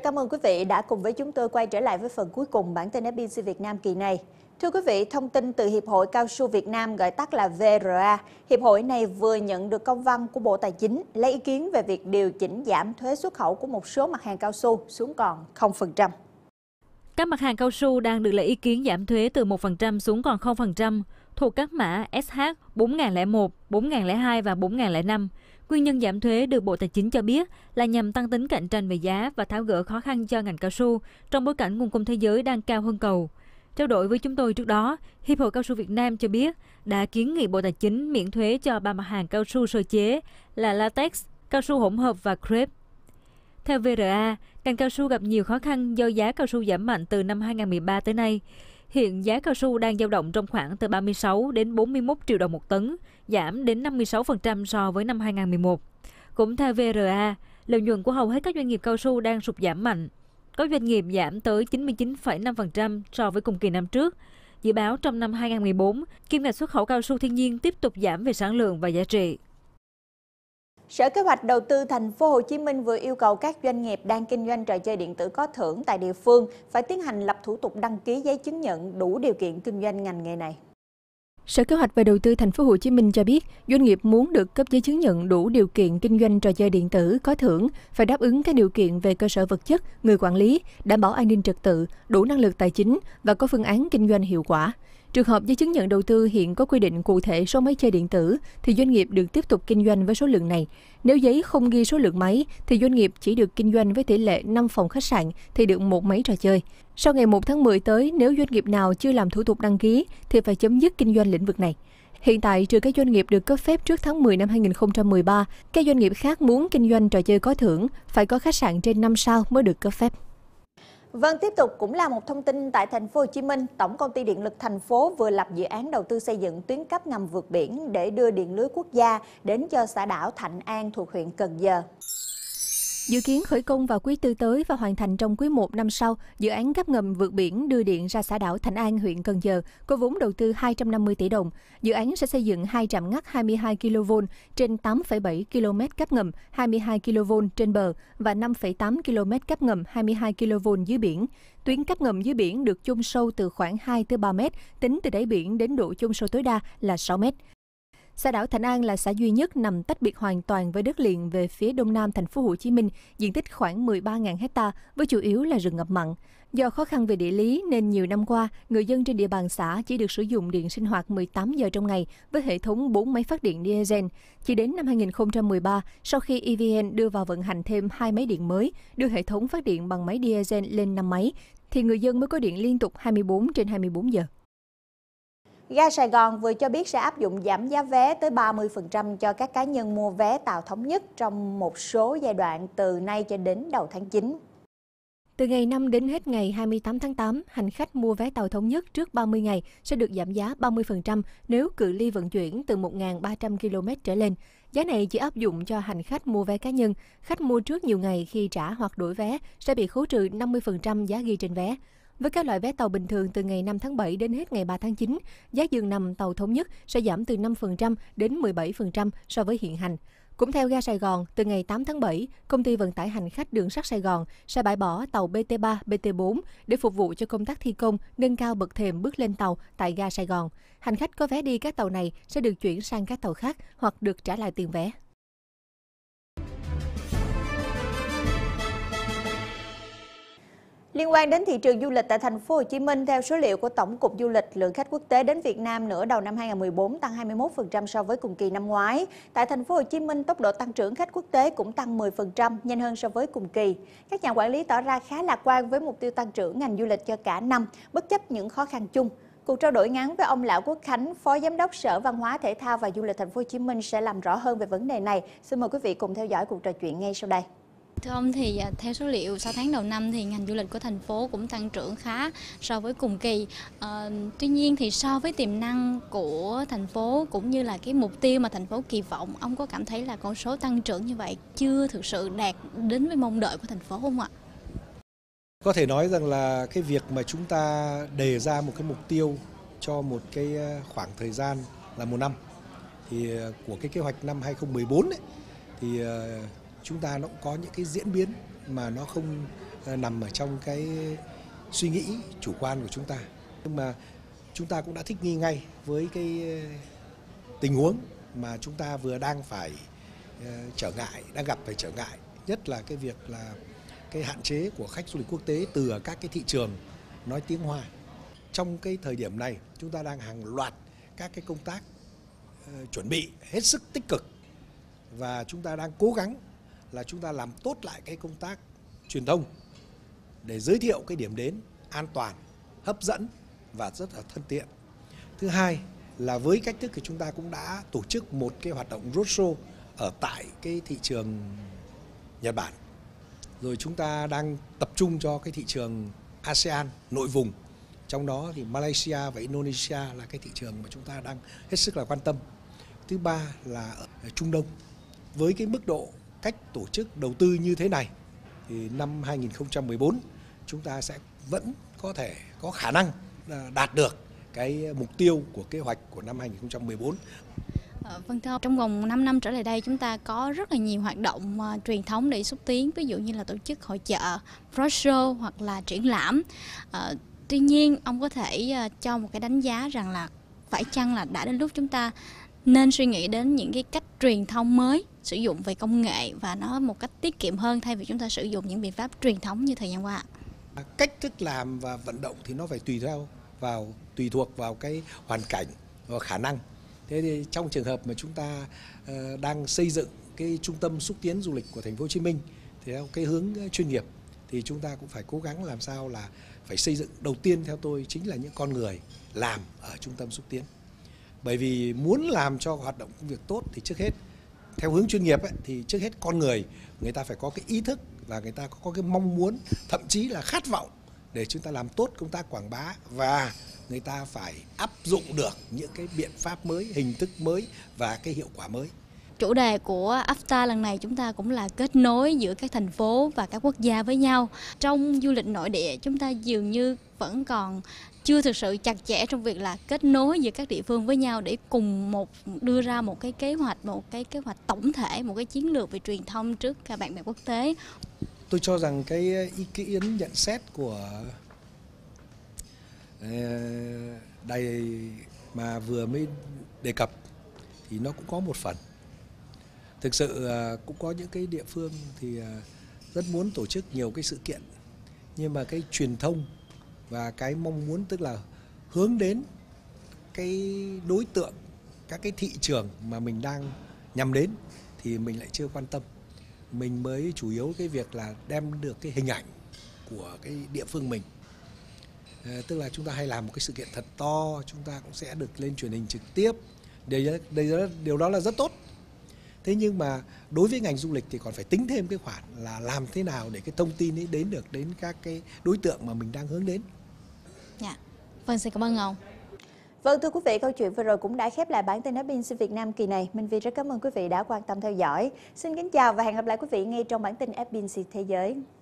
Rất cảm ơn quý vị đã cùng với chúng tôi quay trở lại với phần cuối cùng bản tin FBC Việt Nam kỳ này. Thưa quý vị, thông tin từ Hiệp hội Cao su Việt Nam gọi tắt là VRA. Hiệp hội này vừa nhận được công văn của Bộ Tài chính lấy ý kiến về việc điều chỉnh giảm thuế xuất khẩu của một số mặt hàng cao su xuống còn 0%. Các mặt hàng cao su đang được lấy ý kiến giảm thuế từ 1% xuống còn 0% thuộc các mã SH 4001, 4002 và 4005. Nguyên nhân giảm thuế được Bộ Tài chính cho biết là nhằm tăng tính cạnh tranh về giá và tháo gỡ khó khăn cho ngành cao su trong bối cảnh nguồn cung thế giới đang cao hơn cầu. Trao đổi với chúng tôi trước đó, Hiệp hội Cao su Việt Nam cho biết đã kiến nghị Bộ Tài chính miễn thuế cho ba mặt hàng cao su sơ chế là latex, cao su hỗn hợp và crepe. Theo VRA, ngành cao su gặp nhiều khó khăn do giá cao su giảm mạnh từ năm 2013 tới nay. Hiện giá cao su đang dao động trong khoảng từ 36 đến 41 triệu đồng một tấn, giảm đến 56% so với năm 2011. Cũng theo VRA, lợi nhuận của hầu hết các doanh nghiệp cao su đang sụt giảm mạnh. Có doanh nghiệp giảm tới 99,5% so với cùng kỳ năm trước. Dự báo trong năm 2014, kim ngạch xuất khẩu cao su thiên nhiên tiếp tục giảm về sản lượng và giá trị. Sở Kế hoạch Đầu tư Thành phố Hồ Chí Minh vừa yêu cầu các doanh nghiệp đang kinh doanh trò chơi điện tử có thưởng tại địa phương phải tiến hành lập thủ tục đăng ký giấy chứng nhận đủ điều kiện kinh doanh ngành nghề này. Sở Kế hoạch và Đầu tư Thành phố Hồ Chí Minh cho biết, doanh nghiệp muốn được cấp giấy chứng nhận đủ điều kiện kinh doanh trò chơi điện tử có thưởng phải đáp ứng các điều kiện về cơ sở vật chất, người quản lý, đảm bảo an ninh trật tự, đủ năng lực tài chính và có phương án kinh doanh hiệu quả. Trường hợp giấy chứng nhận đầu tư hiện có quy định cụ thể số máy chơi điện tử thì doanh nghiệp được tiếp tục kinh doanh với số lượng này. Nếu giấy không ghi số lượng máy thì doanh nghiệp chỉ được kinh doanh với tỷ lệ 5 phòng khách sạn thì được một máy trò chơi. Sau ngày 1 tháng 10 tới, nếu doanh nghiệp nào chưa làm thủ tục đăng ký thì phải chấm dứt kinh doanh lĩnh vực này. Hiện tại, trừ các doanh nghiệp được cấp phép trước tháng 10 năm 2013, các doanh nghiệp khác muốn kinh doanh trò chơi có thưởng phải có khách sạn trên 5 sao mới được cấp phép. Vâng, tiếp tục cũng là một thông tin tại thành phố Hồ Chí Minh, Tổng công ty Điện lực thành phố vừa lập dự án đầu tư xây dựng tuyến cấp ngầm vượt biển để đưa điện lưới quốc gia đến cho xã đảo Thạnh An thuộc huyện Cần Giờ. Dự kiến khởi công vào quý tư tới và hoàn thành trong quý 1 năm sau, dự án cáp ngầm vượt biển đưa điện ra xã đảo Thạnh An, huyện Cần Giờ, có vốn đầu tư 250 tỷ đồng. Dự án sẽ xây dựng hai trạm ngắt 22 kV trên 8,7 km cáp ngầm 22 kV trên bờ và 5,8 km cáp ngầm 22 kV dưới biển. Tuyến cáp ngầm dưới biển được chôn sâu từ khoảng 2 tới 3 m, tính từ đáy biển đến độ chôn sâu tối đa là 6 m. Xã đảo Thạnh An là xã duy nhất nằm tách biệt hoàn toàn với đất liền về phía đông nam thành phố Hồ Chí Minh, diện tích khoảng 13.000 hecta với chủ yếu là rừng ngập mặn. Do khó khăn về địa lý nên nhiều năm qua, người dân trên địa bàn xã chỉ được sử dụng điện sinh hoạt 18 giờ trong ngày với hệ thống 4 máy phát điện diesel. Chỉ đến năm 2013, sau khi EVN đưa vào vận hành thêm hai máy điện mới, đưa hệ thống phát điện bằng máy diesel lên 5 máy, thì người dân mới có điện liên tục 24 trên 24 giờ. Ga Sài Gòn vừa cho biết sẽ áp dụng giảm giá vé tới 30% cho các cá nhân mua vé tàu thống nhất trong một số giai đoạn từ nay cho đến đầu tháng 9. Từ ngày 5 đến hết ngày 28 tháng 8, hành khách mua vé tàu thống nhất trước 30 ngày sẽ được giảm giá 30% nếu cự ly vận chuyển từ 1.300 km trở lên. Giá này chỉ áp dụng cho hành khách mua vé cá nhân. Khách mua trước nhiều ngày khi trả hoặc đổi vé sẽ bị khấu trừ 50% giá ghi trên vé. Với các loại vé tàu bình thường từ ngày 5 tháng 7 đến hết ngày 3 tháng 9, giá giường nằm tàu thống nhất sẽ giảm từ 5% đến 17% so với hiện hành. Cũng theo ga Sài Gòn, từ ngày 8 tháng 7, công ty vận tải hành khách đường sắt Sài Gòn sẽ bãi bỏ tàu BT3, BT4 để phục vụ cho công tác thi công, nâng cao bậc thềm bước lên tàu tại ga Sài Gòn. Hành khách có vé đi các tàu này sẽ được chuyển sang các tàu khác hoặc được trả lại tiền vé. Liên quan đến thị trường du lịch tại thành phố Hồ Chí Minh, theo số liệu của Tổng cục Du lịch, lượng khách quốc tế đến Việt Nam nửa đầu năm 2014 tăng 21% so với cùng kỳ năm ngoái. Tại thành phố Hồ Chí Minh, tốc độ tăng trưởng khách quốc tế cũng tăng 10%, nhanh hơn so với cùng kỳ. Các nhà quản lý tỏ ra khá lạc quan với mục tiêu tăng trưởng ngành du lịch cho cả năm, bất chấp những khó khăn chung. Cuộc trao đổi ngắn với ông Lão Quốc Khánh, Phó Giám đốc Sở Văn hóa Thể thao và Du lịch Thành phố Hồ Chí Minh sẽ làm rõ hơn về vấn đề này. Xin mời quý vị cùng theo dõi cuộc trò chuyện ngay sau đây. Thưa ông thì à, theo số liệu 6 tháng đầu năm thì ngành du lịch của thành phố cũng tăng trưởng khá so với cùng kỳ. À, tuy nhiên thì so với tiềm năng của thành phố cũng như là cái mục tiêu mà thành phố kỳ vọng, ông có cảm thấy là con số tăng trưởng như vậy chưa thực sự đạt đến với mong đợi của thành phố không ạ? Có thể nói rằng là cái việc mà chúng ta đề ra một cái mục tiêu cho một cái ờ, khoảng thời gian là một năm thì ờ, của cái kế hoạch năm 2014 ấy, thì chúng ta nó cũng có những cái diễn biến mà nó không ờ, nằm ở trong cái suy nghĩ chủ quan của chúng ta. Nhưng mà chúng ta cũng đã thích nghi ngay với cái ờ, tình huống mà chúng ta vừa đang phải ờ, trở ngại, đang gặp phải trở ngại, nhất là cái việc là cái hạn chế của khách du lịch quốc tế từ các cái thị trường nói tiếng Hoa. Trong cái thời điểm này, chúng ta đang hàng loạt các cái công tác chuẩn bị hết sức tích cực và chúng ta đang cố gắng là chúng ta làm tốt lại cái công tác truyền thông để giới thiệu cái điểm đến an toàn, hấp dẫn và rất là thân thiện. Thứ hai là với cách thức thì chúng ta cũng đã tổ chức một cái hoạt động roadshow ở tại cái thị trường Nhật Bản. Rồi chúng ta đang tập trung cho cái thị trường ASEAN nội vùng. Trong đó thì Malaysia và Indonesia là cái thị trường mà chúng ta đang hết sức là quan tâm. Thứ ba là ở Trung Đông với cái mức độ cách tổ chức đầu tư như thế này thì năm 2014 chúng ta sẽ vẫn có thể có khả năng đạt được cái mục tiêu của kế hoạch của năm 2014. Ờ, vâng thưa trong vòng 5 năm trở lại đây chúng ta có rất là nhiều hoạt động uh, truyền thống để xúc tiến, ví dụ như là tổ chức hội chợ, roadshow hoặc là triển lãm. Uh, tuy nhiên ông có thể uh, cho một cái đánh giá rằng là phải chăng là đã đến lúc chúng ta nên suy nghĩ đến những cái cách truyền thông mới sử dụng về công nghệ và nó một cách tiết kiệm hơn thay vì chúng ta sử dụng những biện pháp truyền thống như thời gian qua cách thức làm và vận động thì nó phải tùy theo vào tùy thuộc vào cái hoàn cảnh và khả năng thế thì trong trường hợp mà chúng ta ờ, đang xây dựng cái trung tâm xúc tiến du lịch của thành phố Hồ Chí Minh theo cái hướng chuyên nghiệp thì chúng ta cũng phải cố gắng làm sao là phải xây dựng đầu tiên theo tôi chính là những con người làm ở trung tâm xúc tiến bởi vì muốn làm cho hoạt động công việc tốt thì trước hết theo hướng chuyên nghiệp ấy, thì trước hết con người người ta phải có cái ý thức và người ta có cái mong muốn thậm chí là khát vọng để chúng ta làm tốt công tác quảng bá và người ta phải áp dụng được những cái biện pháp mới hình thức mới và cái hiệu quả mới Chủ đề của AFTA lần này chúng ta cũng là kết nối giữa các thành phố và các quốc gia với nhau. Trong du lịch nội địa chúng ta dường như vẫn còn chưa thực sự chặt chẽ trong việc là kết nối giữa các địa phương với nhau để cùng một đưa ra một cái kế hoạch, một cái kế hoạch tổng thể, một cái chiến lược về truyền thông trước các bạn bè quốc tế. Tôi cho rằng cái ý kiến nhận xét của ờ, đây mà vừa mới đề cập thì nó cũng có một phần thực sự à, cũng có những cái địa phương thì à, rất muốn tổ chức nhiều cái sự kiện nhưng mà cái truyền thông và cái mong muốn tức là hướng đến cái đối tượng các cái thị trường mà mình đang nhằm đến thì mình lại chưa quan tâm mình mới chủ yếu cái việc là đem được cái hình ảnh của cái địa phương mình ờ, tức là chúng ta hay làm một cái sự kiện thật to chúng ta cũng sẽ được lên truyền hình trực tiếp điều đó, đó, điều đó là rất tốt thế nhưng mà đối với ngành du lịch thì còn phải tính thêm cái khoản là làm thế nào để cái thông tin ấy đến được đến các cái đối tượng mà mình đang hướng đến dạ vâng xin cảm ơn ông Vâng thưa quý vị, câu chuyện vừa rồi cũng đã khép lại bản tin Bin xin Việt Nam kỳ này. Minh Vi rất cảm ơn quý vị đã quan tâm theo dõi. Xin kính chào và hẹn gặp lại quý vị ngay trong bản tin Bin Thế giới.